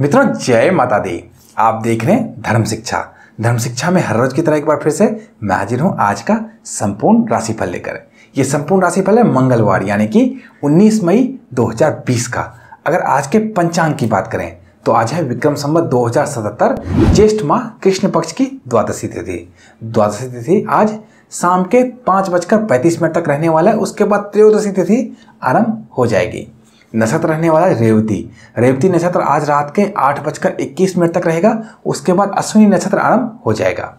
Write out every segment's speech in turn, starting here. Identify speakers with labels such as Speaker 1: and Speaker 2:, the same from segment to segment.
Speaker 1: मित्रों जय माता दी आप देख रहे हैं धर्म शिक्षा धर्म शिक्षा में हर रोज की तरह एक बार फिर से मैं हाजिर हूं आज का संपूर्ण राशिफल लेकर ये संपूर्ण राशिफल है मंगलवार यानी कि 19 मई 2020 का अगर आज के पंचांग की बात करें तो आज है विक्रम हजार 2077 ज्येष्ठ माह कृष्ण पक्ष की द्वादशी तिथि द्वादशी तिथि आज शाम के पांच बजकर पैंतीस मिनट तक रहने वाला है उसके बाद त्रयोदशी तिथि आरंभ हो जाएगी नक्षत्र रहने वाला है रेवती रेवती नक्षत्र आज रात के आठ बजकर इक्कीस मिनट तक रहेगा उसके बाद अश्विनी नक्षत्र आरंभ हो जाएगा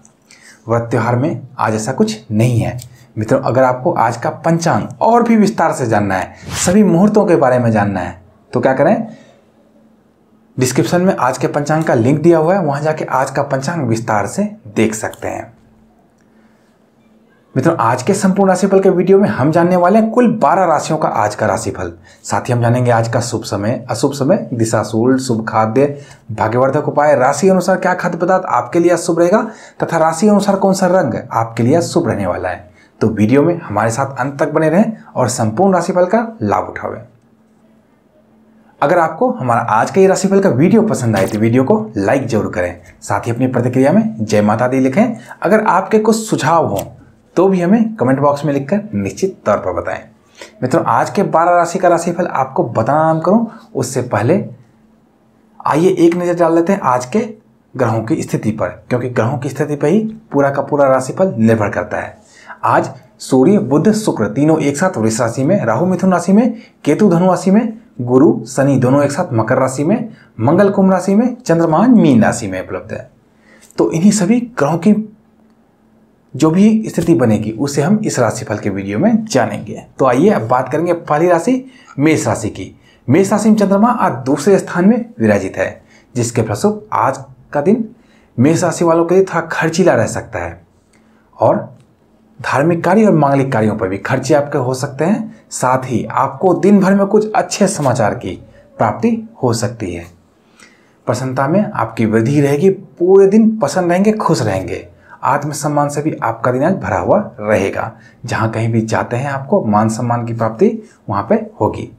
Speaker 1: व्रत त्यौहार में आज ऐसा कुछ नहीं है मित्रों अगर आपको आज का पंचांग और भी विस्तार से जानना है सभी मुहूर्तों के बारे में जानना है तो क्या करें डिस्क्रिप्शन में आज के पंचांग का लिंक दिया हुआ है वहां जाके आज का पंचांग विस्तार से देख सकते हैं मित्रों आज के संपूर्ण राशिफल के वीडियो में हम जानने वाले हैं कुल 12 राशियों का आज का राशिफल साथ ही हम जानेंगे आज का शुभ समय अशुभ समय दिशाशूल शुभ खाद्य भाग्यवर्धक उपाय राशि अनुसार क्या खाद्य पदार्थ आपके लिए अशुभ रहेगा तथा राशि अनुसार कौन सा रंग आपके लिए शुभ रहने वाला है तो वीडियो में हमारे साथ अंत तक बने रहें और संपूर्ण राशिफल का लाभ उठावें अगर आपको हमारा आज का ये राशिफल का वीडियो पसंद आए तो वीडियो को लाइक जरूर करें साथ ही अपनी प्रतिक्रिया में जय माता दी लिखें अगर आपके कुछ सुझाव हों तो भी हमें कमेंट बॉक्स में लिखकर निश्चित तौर पर बताएं मित्रों आज के बारह राशि का राशिफल आपको बताना नाम करूं उससे पहले आइए एक नज़र डाल लेते हैं आज के ग्रहों की स्थिति पर क्योंकि ग्रहों की स्थिति पर ही पूरा का पूरा राशिफल निर्भर करता है आज सूर्य बुद्ध शुक्र तीनों एक साथ वृष राशि में राहु मिथुन राशि में केतु धनु राशि में गुरु शनि दोनों एक साथ मकर राशि में मंगल कुंभ राशि में चंद्रमा मीन राशि में उपलब्ध है तो इन्हीं सभी ग्रहों की जो भी स्थिति बनेगी उसे हम इस राशिफल के वीडियो में जानेंगे तो आइए अब बात करेंगे पहली राशि मेष राशि की मेष राशि में चंद्रमा आज दूसरे स्थान में विराजित है जिसके फलस्वरूप आज का दिन मेष राशि वालों के लिए थोड़ा खर्चीला रह सकता है और धार्मिक कार्य और मांगलिक कार्यों पर भी खर्चे आपके हो सकते हैं साथ ही आपको दिन भर में कुछ अच्छे समाचार की प्राप्ति हो सकती है प्रसन्नता में आपकी वृद्धि रहेगी पूरे दिन पसंद रहेंगे खुश रहेंगे आत्मसम्मान से भी आपका दिन आज भरा हुआ रहेगा जहाँ कहीं भी जाते हैं आपको मान सम्मान की प्राप्ति वहाँ पे होगी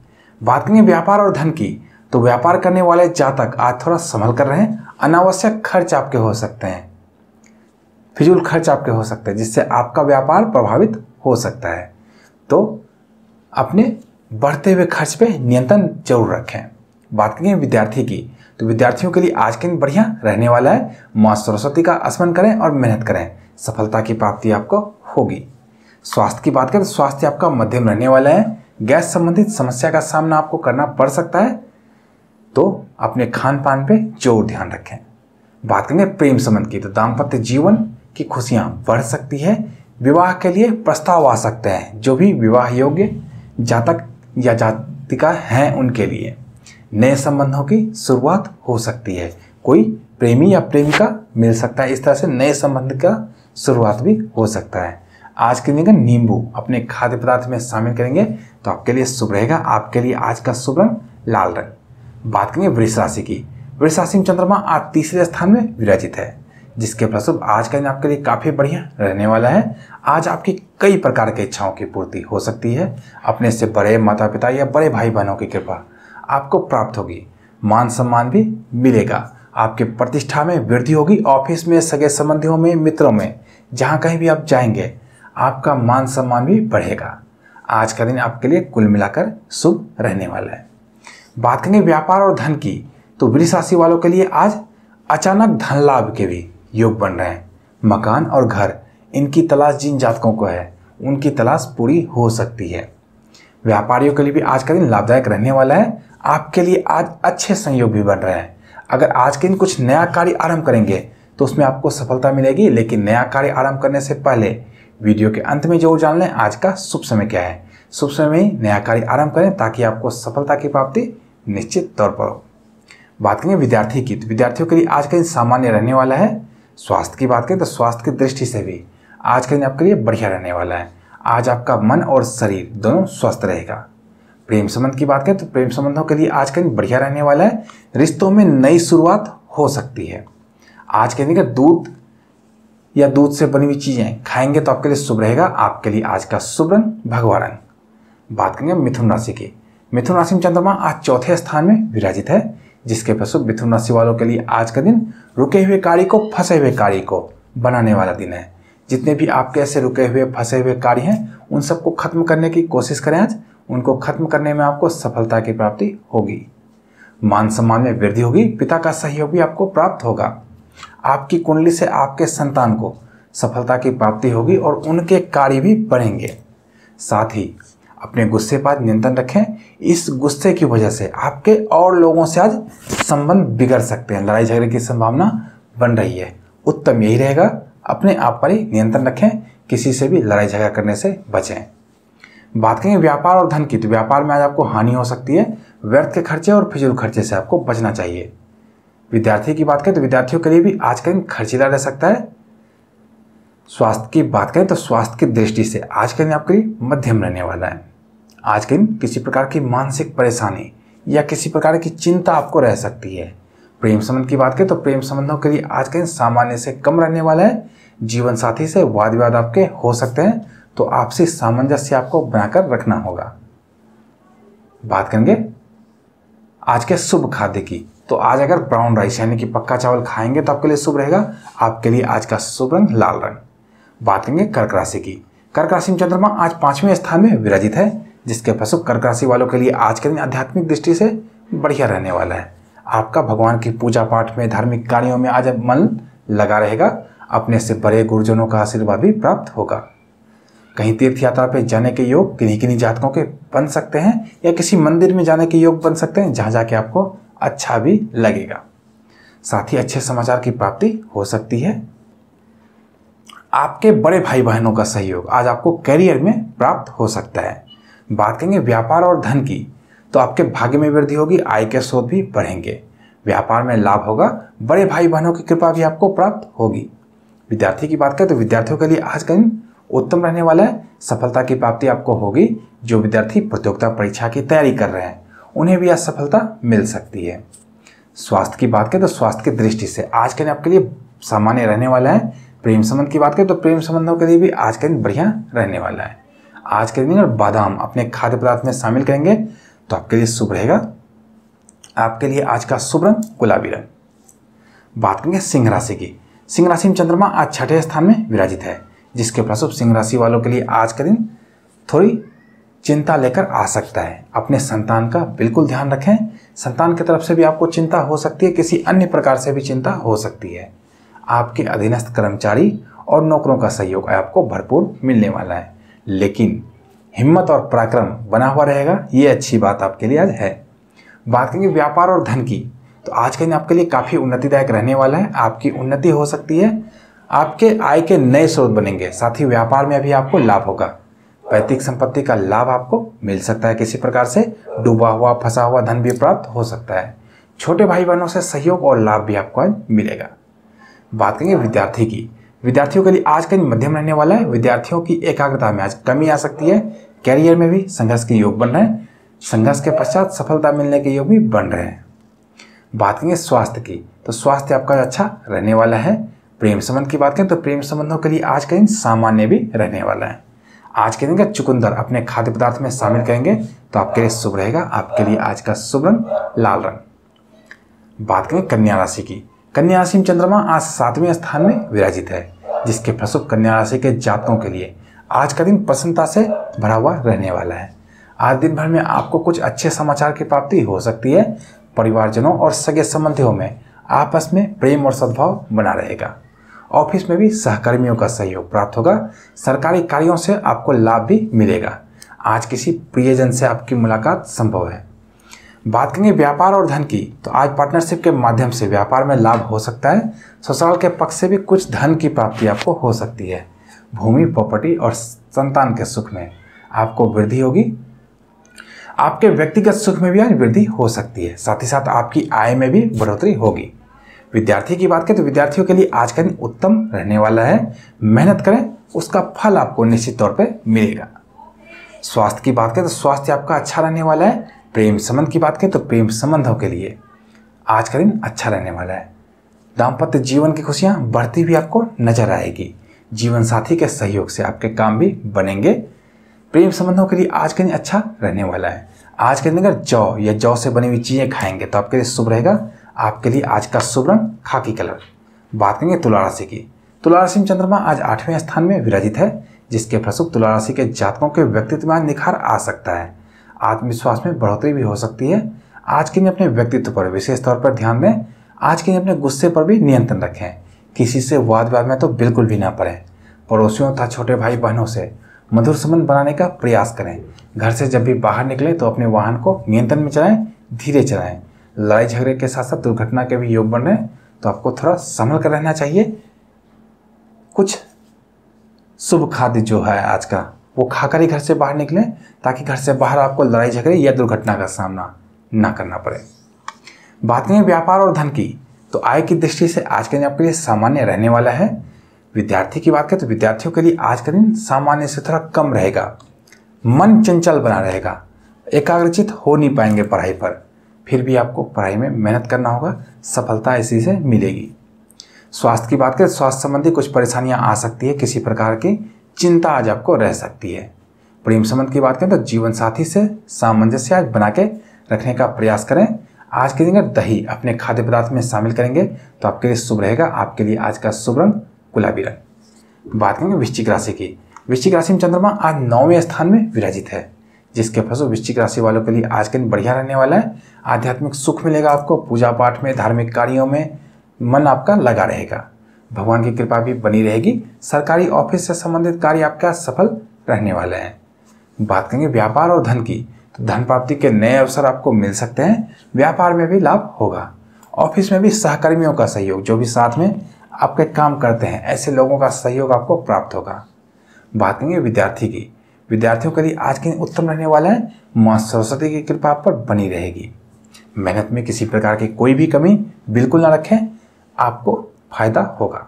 Speaker 1: बात करेंगे व्यापार और धन की तो व्यापार करने वाले जातक आज थोड़ा संभल कर रहे हैं अनावश्यक खर्च आपके हो सकते हैं फिजूल खर्च आपके हो सकते हैं जिससे आपका व्यापार प्रभावित हो सकता है तो अपने बढ़ते हुए खर्च पे नियंत्रण जरूर रखें बात करें विद्यार्थी की तो विद्यार्थियों के लिए आज के दिन बढ़िया रहने वाला है माँ सरस्वती का स्मरण करें और मेहनत करें सफलता की प्राप्ति आपको होगी स्वास्थ्य की बात करें तो स्वास्थ्य आपका मध्यम रहने वाला है गैस संबंधित समस्या का सामना आपको करना पड़ सकता है तो अपने खान पान पर जोर ध्यान रखें बात करेंगे प्रेम संबंध की तो दाम्पत्य जीवन की खुशियाँ बढ़ सकती है विवाह के लिए प्रस्ताव आ सकते हैं जो भी विवाह योग्य जातक या जातिका हैं उनके लिए नए संबंधों की शुरुआत हो सकती है कोई प्रेमी या प्रेमिका मिल सकता है इस तरह से नए संबंध का शुरुआत भी हो सकता है आज के दिन का नींबू अपने खाद्य पदार्थ में शामिल करेंगे तो आपके लिए शुभ रहेगा आपके लिए आज का शुभ रंग लाल रंग बात करेंगे वृष राशि की वृष राशि में चंद्रमा आज तीसरे स्थान में विराजित है जिसके प्रसुभ आज का दिन आपके लिए काफ़ी बढ़िया रहने वाला है आज आपकी कई प्रकार की इच्छाओं की पूर्ति हो सकती है अपने से बड़े माता पिता या बड़े भाई बहनों की कृपा आपको प्राप्त होगी मान सम्मान भी मिलेगा आपके प्रतिष्ठा में वृद्धि होगी ऑफिस में सगे संबंधियों में मित्रों में जहाँ कहीं भी आप जाएंगे आपका मान सम्मान भी बढ़ेगा आज का दिन आपके लिए कुल मिलाकर शुभ रहने वाला है बात करेंगे व्यापार और धन की तो वृक्ष राशि वालों के लिए आज अचानक धन लाभ के भी योग बन रहे हैं मकान और घर इनकी तलाश जिन जातकों को है उनकी तलाश पूरी हो सकती है व्यापारियों के लिए भी आज का दिन लाभदायक रहने वाला है आपके लिए आज अच्छे संयोग भी बन रहे हैं अगर आज के दिन कुछ नया कार्य आरंभ करेंगे तो उसमें आपको सफलता मिलेगी लेकिन नया कार्य आरंभ करने से पहले वीडियो के अंत में जरूर जान लें आज का शुभ समय क्या है शुभ समय में नया कार्य आरंभ करें ताकि आपको सफलता की प्राप्ति निश्चित तौर पर हो बात करेंगे विद्यार्थी की तो विद्यार्थियों के लिए आज का दिन सामान्य रहने वाला है स्वास्थ्य की बात करें तो स्वास्थ्य की दृष्टि से भी आज का दिन आपके लिए बढ़िया रहने वाला है आज आपका मन और शरीर दोनों स्वस्थ रहेगा प्रेम संबंध की बात करें तो प्रेम संबंधों के लिए आज का दिन बढ़िया रहने वाला है रिश्तों में नई शुरुआत हो सकती है आज के दिन का दूध या दूध से बनी हुई चीज़ें खाएंगे तो आपके लिए शुभ रहेगा आपके लिए आज का शुभ रंग भगवा रंग बात करेंगे मिथुन राशि की मिथुन राशि में चंद्रमा आज चौथे स्थान में विराजित है जिसके फलस्वरूप मिथुन राशि वालों के लिए आज का दिन रुके हुए कार्य को फंसे हुए कार्य को बनाने वाला दिन है जितने भी आपके ऐसे रुके हुए फंसे हुए कार्य हैं उन सबको खत्म करने की कोशिश करें आज उनको खत्म करने में आपको सफलता की प्राप्ति होगी मान सम्मान में वृद्धि होगी पिता का सहयोग भी आपको प्राप्त होगा आपकी कुंडली से आपके संतान को सफलता की प्राप्ति होगी और उनके कार्य भी बढ़ेंगे साथ ही अपने गुस्से पर नियंत्रण रखें इस गुस्से की वजह से आपके और लोगों से आज संबंध बिगड़ सकते हैं लड़ाई झगड़े की संभावना बन रही है उत्तम यही रहेगा अपने आप पर ही नियंत्रण रखें किसी से भी लड़ाई झगड़ा करने से बचें बात करेंगे व्यापार और धन की तो व्यापार में आज आपको हानि हो सकती है व्यर्थ के खर्चे और फिजूल खर्चे से आपको बचना चाहिए विद्यार्थी की बात करें तो विद्यार्थियों के लिए भी आज का दिन खर्चीला रह सकता है स्वास्थ्य की बात करें तो स्वास्थ्य की दृष्टि से आज का दिन आपके लिए मध्यम रहने वाला है आज के दिन किसी प्रकार की मानसिक परेशानी या किसी प्रकार की चिंता आपको रह सकती है प्रेम संबंध की बात करें तो प्रेम संबंधों के लिए आज का दिन सामान्य से कम रहने वाला है जीवन साथी से वाद विवाद आपके हो सकते हैं तो आपसे सामंजस्य आपको बनाकर रखना होगा बात करेंगे आज के शुभ खाद्य की तो आज अगर ब्राउन राइस यानी कि पक्का चावल खाएंगे तो आपके लिए शुभ रहेगा आपके लिए आज का शुभ रंग लाल रंग बात करेंगे कर्क राशि की कर्क राशि में चंद्रमा आज पांचवें स्थान में विराजित है जिसके पशु कर्क राशि वालों के लिए आज के दिन आध्यात्मिक दृष्टि से बढ़िया रहने वाला है आपका भगवान की पूजा पाठ में धार्मिक कार्यों में आज मन लगा रहेगा अपने से बड़े गुरुजनों का आशीर्वाद भी प्राप्त होगा कहीं तीर्थ यात्रा पे जाने के योग किन्हीं किन्हीं जातकों के बन सकते हैं या किसी मंदिर में जाने के योग बन सकते हैं जहाँ जाके आपको अच्छा भी लगेगा साथ ही अच्छे समाचार की प्राप्ति हो सकती है आपके बड़े भाई बहनों का सहयोग आज आपको करियर में प्राप्त हो सकता है बात करेंगे व्यापार और धन की तो आपके भाग्य में वृद्धि होगी आय के स्रोत भी बढ़ेंगे व्यापार में लाभ होगा बड़े भाई बहनों की कृपा भी आपको प्राप्त होगी विद्यार्थी की बात करें तो विद्यार्थियों के लिए आज का दिन उत्तम रहने वाला है सफलता की प्राप्ति आपको होगी जो विद्यार्थी प्रतियोगिता परीक्षा की तैयारी कर रहे हैं उन्हें भी आज सफलता मिल सकती है स्वास्थ्य की बात करें तो स्वास्थ्य की दृष्टि से आज का दिन आपके लिए सामान्य रहने वाला है प्रेम संबंध की बात करें तो प्रेम संबंधों के लिए भी आज का दिन बढ़िया रहने वाला है आज के दिन अगर बादाम अपने खाद्य पदार्थ में शामिल करेंगे तो आपके लिए शुभ रहेगा आपके लिए आज का शुभ रंग गुलाबी रंग बात करेंगे सिंह राशि की सिंह राशि में चंद्रमा आज छठे स्थान में विराजित है जिसके फलस्वरूप सिंह राशि वालों के लिए आज का दिन थोड़ी चिंता लेकर आ सकता है अपने संतान का बिल्कुल ध्यान रखें संतान की तरफ से भी आपको चिंता हो सकती है किसी अन्य प्रकार से भी चिंता हो सकती है आपके अधीनस्थ कर्मचारी और नौकरों का सहयोग आपको भरपूर मिलने वाला है लेकिन हिम्मत और पराक्रम बना हुआ रहेगा ये अच्छी बात आपके लिए आज है बात करेंगे व्यापार और धन की तो आज का दिन आपके लिए काफ़ी उन्नतिदायक रहने वाला है आपकी उन्नति हो सकती है आपके आय के नए स्रोत बनेंगे साथ ही व्यापार में भी आपको लाभ होगा पैतृक संपत्ति का लाभ आपको मिल सकता है किसी प्रकार से डूबा हुआ फंसा हुआ धन भी प्राप्त हो सकता है छोटे भाई बहनों से सहयोग और लाभ भी आपको आज मिलेगा बात करेंगे विद्यार्थी की विद्यार्थियों के लिए आज का दिन मध्यम रहने वाला है विद्यार्थियों की एकाग्रता में आज कमी आ सकती है कैरियर में भी संघर्ष के योग बन रहे हैं संघर्ष के पश्चात सफलता मिलने के योग भी बन रहे हैं बात करेंगे स्वास्थ्य की तो स्वास्थ्य आपका अच्छा रहने वाला है प्रेम संबंध की बात करें तो प्रेम संबंधों के लिए आज का दिन सामान्य भी रहने वाला है आज के दिन का चुकंदर अपने खाद्य पदार्थ में शामिल करेंगे तो आपके लिए शुभ रहेगा आपके लिए आज का शुभ रंग लाल रंग बात करें कन्या राशि की कन्या राशि में चंद्रमा आज सातवें स्थान में विराजित है जिसके फसुप कन्या राशि के जातकों के लिए आज का दिन प्रसन्नता से भरा हुआ रहने वाला है आज दिन भर में आपको कुछ अच्छे समाचार की प्राप्ति हो सकती है परिवारजनों और सगे संबंधियों में आपस में प्रेम और सद्भाव बना रहेगा ऑफिस में भी सहकर्मियों का सहयोग प्राप्त होगा सरकारी कार्यों से आपको लाभ भी मिलेगा आज किसी प्रियजन से आपकी मुलाकात संभव है बात करेंगे व्यापार और धन की तो आज पार्टनरशिप के माध्यम से व्यापार में लाभ हो सकता है ससुराल के पक्ष से भी कुछ धन की प्राप्ति आपको हो सकती है भूमि प्रॉपर्टी और संतान के सुख में आपको वृद्धि होगी आपके व्यक्तिगत सुख में भी आज वृद्धि हो सकती है साथ ही साथ आपकी आय में भी बढ़ोतरी होगी विद्यार्थी की बात करें तो विद्यार्थियों के लिए आज का दिन उत्तम रहने वाला है मेहनत करें उसका फल आपको निश्चित तौर पर मिलेगा स्वास्थ्य की बात करें तो स्वास्थ्य आपका अच्छा रहने वाला है प्रेम संबंध की बात करें तो प्रेम संबंधों के लिए आज का दिन अच्छा रहने वाला है दाम्पत्य जीवन की खुशियां बढ़ती हुई आपको नजर आएगी जीवन साथी के सहयोग से आपके काम भी बनेंगे प्रेम संबंधों के लिए आज का दिन अच्छा रहने वाला है आज के दिन अगर जौ या जौ से बनी हुई चीज़ें खाएंगे तो आपके लिए शुभ रहेगा आपके लिए आज का शुभ रंग खाकी कलर बात करेंगे तुला राशि की तुला राशि में चंद्रमा आज आठवें स्थान में विराजित है जिसके फलस्वरूप तुला राशि के जातकों के व्यक्तित्व में निखार आ सकता है आत्मविश्वास में बढ़ोतरी भी हो सकती है आज के दिन अपने व्यक्तित्व पर विशेष तौर पर ध्यान दें आज के दिन अपने गुस्से पर भी नियंत्रण रखें किसी से वाद विवाद में तो बिल्कुल भी ना पड़े पड़ोसियों तथा छोटे भाई बहनों से मधुर संबंध बनाने का प्रयास करें घर से जब भी बाहर निकलें तो अपने वाहन को नियंत्रण में चलाएं धीरे चलाएं लड़ाई झगड़े के साथ साथ दुर्घटना के भी योग बन रहे हैं तो आपको थोड़ा संभल कर रहना चाहिए कुछ शुभ खाद्य जो है आज का वो खाकर ही घर से बाहर निकले ताकि घर से बाहर आपको लड़ाई झगड़े या दुर्घटना का सामना ना करना पड़े बात करें व्यापार और धन की तो आय की दृष्टि से आज का दिन आपके लिए सामान्य रहने वाला है विद्यार्थी की बात करें तो विद्यार्थियों के लिए आज का दिन सामान्य से थोड़ा कम रहेगा मन चंचल बना रहेगा एकाग्रचित हो नहीं पाएंगे पढ़ाई पर फिर भी आपको पढ़ाई में मेहनत करना होगा सफलता इसी से मिलेगी स्वास्थ्य की बात करें स्वास्थ्य संबंधी कुछ परेशानियां आ सकती है किसी प्रकार की चिंता आज आपको रह सकती है प्रेम संबंध की बात करें तो जीवन साथी से सामंजस्य आज बना के रखने का प्रयास करें आज के दिन अगर दही अपने खाद्य पदार्थ में शामिल करेंगे तो आपके लिए शुभ रहेगा आपके लिए आज का शुभ रंग गुलाबी रंग बात करेंगे वृश्चिक राशि की वृश्चिक राशि में चंद्रमा आज नौवें स्थान में विराजित है जिसके फसल वृश्चिक राशि वालों के लिए आज के दिन बढ़िया रहने वाला है आध्यात्मिक सुख मिलेगा आपको पूजा पाठ में धार्मिक कार्यों में मन आपका लगा रहेगा भगवान की कृपा भी बनी रहेगी सरकारी ऑफिस से संबंधित कार्य आपका सफल रहने वाले हैं बात करेंगे व्यापार और धन की तो धन प्राप्ति के नए अवसर आपको मिल सकते हैं व्यापार में भी लाभ होगा ऑफिस में भी सहकर्मियों का सहयोग जो भी साथ में आपके काम करते हैं ऐसे लोगों का सहयोग आपको प्राप्त होगा बात करेंगे विद्यार्थी की विद्यार्थियों का लिए आज के दिन उत्तम रहने वाला है माँ सरस्वती की कृपा पर बनी रहेगी मेहनत में किसी प्रकार की कोई भी कमी बिल्कुल ना रखें आपको फायदा होगा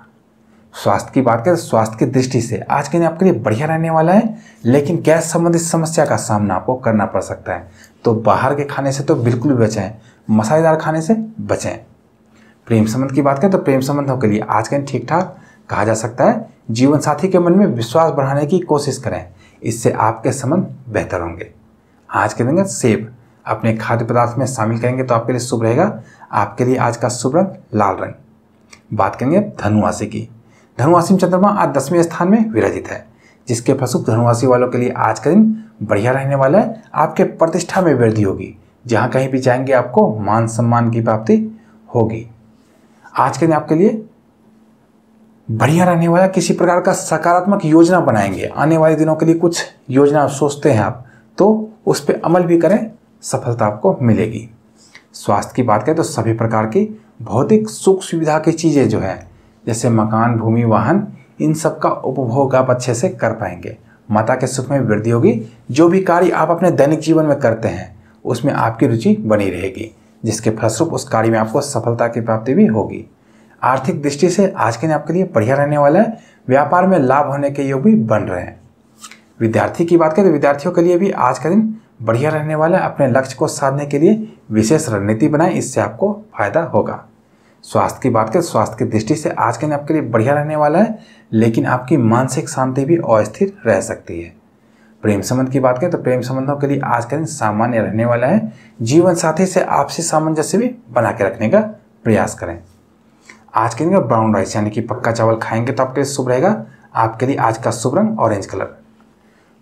Speaker 1: स्वास्थ्य की बात करें तो स्वास्थ्य की दृष्टि से आज के दिन आपके लिए बढ़िया रहने वाला है लेकिन गैस संबंधित समस्या का सामना आपको करना पड़ सकता है तो बाहर के खाने से तो बिल्कुल भी बचें मसालेदार खाने से बचें प्रेम संबंध की बात करें तो प्रेम संबंधों के लिए आज के दिन ठीक ठाक कहा जा सकता है जीवन साथी के मन में विश्वास बढ़ाने की कोशिश करें इससे आपके संबंध बेहतर होंगे आज के दिन सेब अपने खाद्य पदार्थ में शामिल करेंगे तो आपके लिए शुभ रहेगा आपके लिए आज का शुभ रंग लाल रंग बात करेंगे धनुराशि की धनुराशि में चंद्रमा आज दसवें स्थान में विराजित है जिसके फलस्वरूप धनुराशि वालों के लिए आज का दिन बढ़िया रहने वाला है आपके प्रतिष्ठा में वृद्धि होगी जहाँ कहीं भी जाएंगे आपको मान सम्मान की प्राप्ति होगी आज के दिन आपके लिए बढ़िया रहने वाला किसी प्रकार का सकारात्मक योजना बनाएंगे आने वाले दिनों के लिए कुछ योजना आप सोचते हैं आप तो उस पर अमल भी करें सफलता आपको मिलेगी स्वास्थ्य की बात करें तो सभी प्रकार की भौतिक सुख सुविधा की चीज़ें जो है जैसे मकान भूमि वाहन इन सब का उपभोग आप अच्छे से कर पाएंगे माता के सुख में वृद्धि होगी जो भी कार्य आप अपने दैनिक जीवन में करते हैं उसमें आपकी रुचि बनी रहेगी जिसके फलस्वरूप उस कार्य में आपको सफलता की प्राप्ति भी होगी आर्थिक दृष्टि से आज के दिन आपके लिए बढ़िया रहने वाला है व्यापार में लाभ होने के योग भी बन रहे हैं विद्यार्थी की बात करें तो विद्यार्थियों के लिए भी आज का दिन बढ़िया रहने वाला है अपने लक्ष्य को साधने के लिए विशेष रणनीति बनाएं इससे आपको फायदा होगा स्वास्थ्य की बात करें स्वास्थ्य की दृष्टि से आज के दिन आपके लिए बढ़िया रहने वाला है लेकिन आपकी मानसिक शांति भी अस्थिर रह सकती है प्रेम संबंध की बात करें तो प्रेम संबंधों के लिए आज का दिन सामान्य रहने वाला है जीवन साथी से आपसी सामंजस्य भी बना के रखने का प्रयास करें आज के दिन का ब्राउन राइस यानी कि पक्का चावल खाएंगे तो आपके लिए शुभ रहेगा आपके लिए आज का शुभ रंग ऑरेंज कलर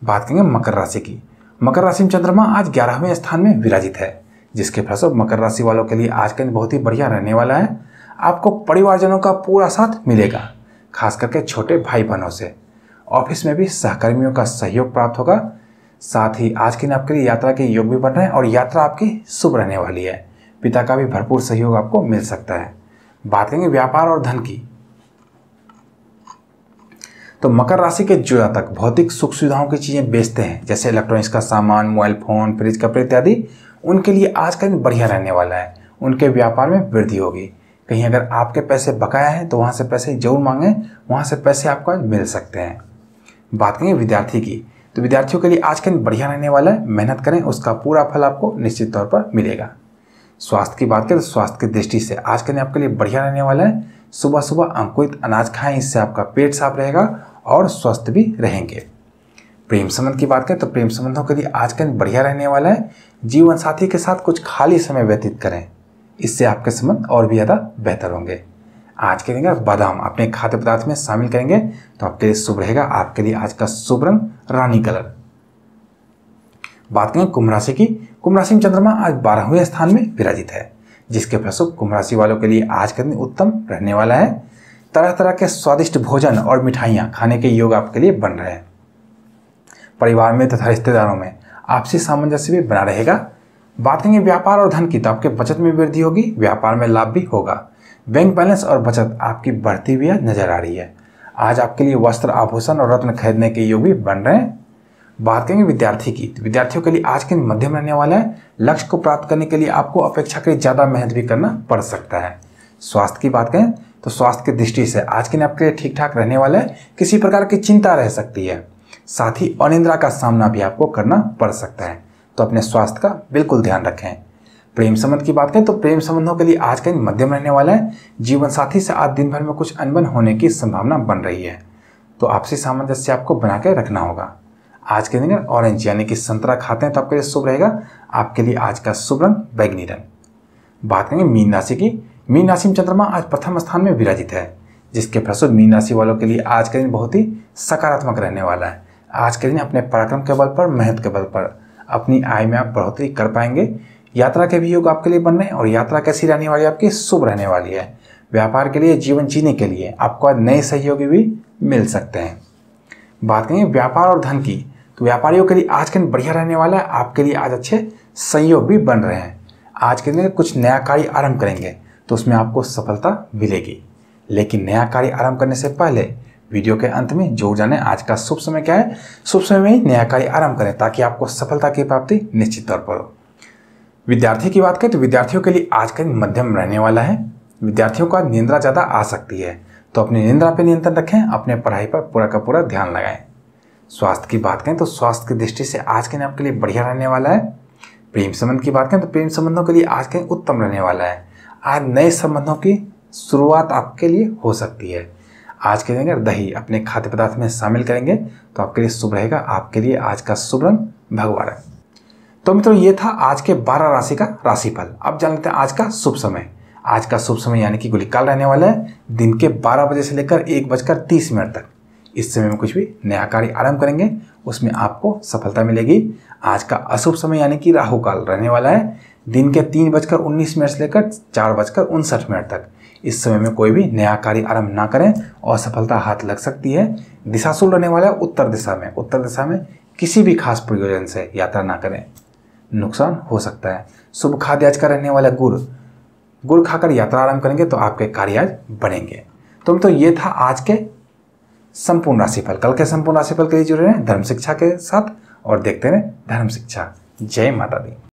Speaker 1: बात करेंगे मकर राशि की मकर राशि में चंद्रमा आज ग्यारहवें स्थान में विराजित है जिसके फलस्वरूप मकर राशि वालों के लिए आज का दिन बहुत ही बढ़िया रहने वाला है आपको परिवारजनों का पूरा साथ मिलेगा खास करके छोटे भाई बहनों से ऑफिस में भी सहकर्मियों का सहयोग प्राप्त होगा साथ ही आज के दिन आपके लिए यात्रा के योग भी बन रहे हैं और यात्रा आपकी शुभ रहने वाली है पिता का भी भरपूर सहयोग आपको मिल सकता है बात करेंगे व्यापार और धन की तो मकर राशि के जातक भौतिक सुख सुविधाओं की चीज़ें बेचते हैं जैसे इलेक्ट्रॉनिक्स का सामान मोबाइल फ़ोन फ्रिज कपड़े इत्यादि उनके लिए आज का दिन बढ़िया रहने वाला है उनके व्यापार में वृद्धि होगी कहीं अगर आपके पैसे बकाया हैं तो वहां से पैसे जरूर मांगें वहां से पैसे आपको मिल सकते हैं बात करेंगे विद्यार्थी की तो विद्यार्थियों के लिए आज का दिन बढ़िया रहने वाला है मेहनत करें उसका पूरा फल आपको निश्चित तौर पर मिलेगा स्वास्थ्य की बात करें तो स्वास्थ्य की दृष्टि से आज का दिन आपके लिए बढ़िया रहने वाला है सुबह सुबह अंकुरित अनाज खाएं इससे आपका पेट साफ रहेगा और स्वस्थ भी रहेंगे प्रेम संबंध की बात करें तो प्रेम संबंधों के लिए आज का दिन बढ़िया रहने वाला है जीवन साथी के साथ कुछ खाली समय व्यतीत करें इससे आपके संबंध और भी ज़्यादा बेहतर होंगे आज के दिन का बादाम अपने खाद्य पदार्थ में शामिल करेंगे तो आपके लिए शुभ रहेगा आपके लिए आज का शुभ रंग रानी कलर बात करें कुंभ राशि की कुंभ राशि में चंद्रमा आज बारहवें स्थान में विराजित है जिसके फलस्वरूप कुंभ राशि वालों के लिए आज का दिन उत्तम रहने वाला है तरह तरह के स्वादिष्ट भोजन और मिठाइयाँ खाने के योग आपके लिए बन रहे हैं परिवार में तथा रिश्तेदारों में आपसी सामंजस्य भी बना रहेगा बात करेंगे व्यापार और धन की तो आपके बचत में वृद्धि होगी व्यापार में लाभ भी होगा बैंक बैलेंस और बचत आपकी बढ़ती हुई नजर आ रही है आज आपके लिए वस्त्र आभूषण और रत्न खरीदने के योग भी बन रहे हैं बात करेंगे विद्यार्थी की तो विद्यार्थियों के लिए आज के दिन मध्यम रहने वाला है लक्ष्य को प्राप्त करने के लिए आपको अपेक्षाकृत ज़्यादा मेहनत भी करना पड़ सकता है स्वास्थ्य की बात करें तो स्वास्थ्य की दृष्टि से आज के दिन आपके लिए ठीक ठाक रहने वाला है किसी प्रकार की चिंता रह सकती है साथ ही अनिंद्रा का सामना भी आपको करना पड़ सकता है तो अपने स्वास्थ्य का बिल्कुल ध्यान रखें प्रेम संबंध की बात करें तो प्रेम संबंधों के लिए आज का दिन मध्यम रहने वाला है जीवन साथी से आज दिन भर में कुछ अनबन होने की संभावना बन रही है तो आपसी सामंजस्य आपको बना के रखना होगा आज के दिन ऑरेंज यानी कि संतरा खाते हैं तो आपके लिए शुभ रहेगा आपके लिए आज का शुभ रंग बैगनी रंग बात करेंगे मीन राशि की मीन राशि में चंद्रमा आज प्रथम स्थान में विराजित है जिसके फलस्वरूप मीन राशि वालों के लिए आज का दिन बहुत ही सकारात्मक रहने वाला है आज के दिन अपने पराक्रम के बल पर मेहनत के बल पर अपनी आय में आप बढ़ोतरी कर पाएंगे यात्रा के भी योग आपके लिए बन रहे हैं और यात्रा कैसी रहने वाली आपकी शुभ रहने वाली है व्यापार के लिए जीवन जीने के लिए आपको आज नए सहयोगी भी मिल सकते हैं बात करें व्यापार और धन की तो व्यापारियों के लिए आज के दिन बढ़िया रहने वाला है आपके लिए आज अच्छे संयोग भी बन रहे हैं आज के दिन कुछ नया कार्य आरंभ करेंगे तो उसमें आपको सफलता मिलेगी लेकिन नया कार्य आरंभ करने से पहले वीडियो के अंत में जोर जाने आज का शुभ समय क्या है शुभ समय में ही नया कार्य आरंभ करें ताकि आपको सफलता की प्राप्ति निश्चित तौर पर हो विद्यार्थी की बात करें तो विद्यार्थियों के लिए आज का दिन मध्यम रहने वाला है विद्यार्थियों का निंद्रा ज़्यादा आ सकती है तो अपनी निंद्रा पर नियंत्रण रखें अपने पढ़ाई पर पूरा का पूरा ध्यान लगाएं स्वास्थ्य की बात करें तो स्वास्थ्य की दृष्टि से आज के दिन आपके लिए बढ़िया रहने वाला है प्रेम संबंध की बात करें तो प्रेम संबंधों के लिए आज के उत्तम रहने वाला है आज नए संबंधों की शुरुआत आपके लिए हो सकती है आज के दिन अगर दही अपने खाद्य पदार्थ में शामिल करेंगे तो आपके लिए शुभ रहेगा आपके लिए आज का शुभ रंग भगवा रंग तो मित्रों ये था आज के 12 राशि का राशिफल अब जान लेते हैं आज का शुभ समय आज का शुभ समय यानी कि गुलिकाल रहने वाला है दिन के 12 बजे से लेकर एक बजकर तीस मिनट तक इस समय में कुछ भी नया कार्य आरंभ करेंगे उसमें आपको सफलता मिलेगी आज का अशुभ समय यानी कि राहु काल रहने वाला है दिन के तीन बजकर उन्नीस मिनट से लेकर चार बजकर उनसठ मिनट तक इस समय में कोई भी नया कार्य आरंभ ना करें और सफलता हाथ लग सकती है दिशाशूल रहने वाला है उत्तर दिशा में उत्तर दिशा में किसी भी खास प्रयोजन से यात्रा ना करें नुकसान हो सकता है शुभ खाद्य आज का रहने वाला गुड़ गुड़ खाकर यात्रा आरंभ करेंगे तो आपके कार्य आज बढ़ेंगे तो, तो ये था आज के संपूर्ण राशिफल कल के संपूर्ण राशिफल के लिए जुड़े रहे धर्म शिक्षा के साथ और देखते रहे धर्म शिक्षा जय माता दी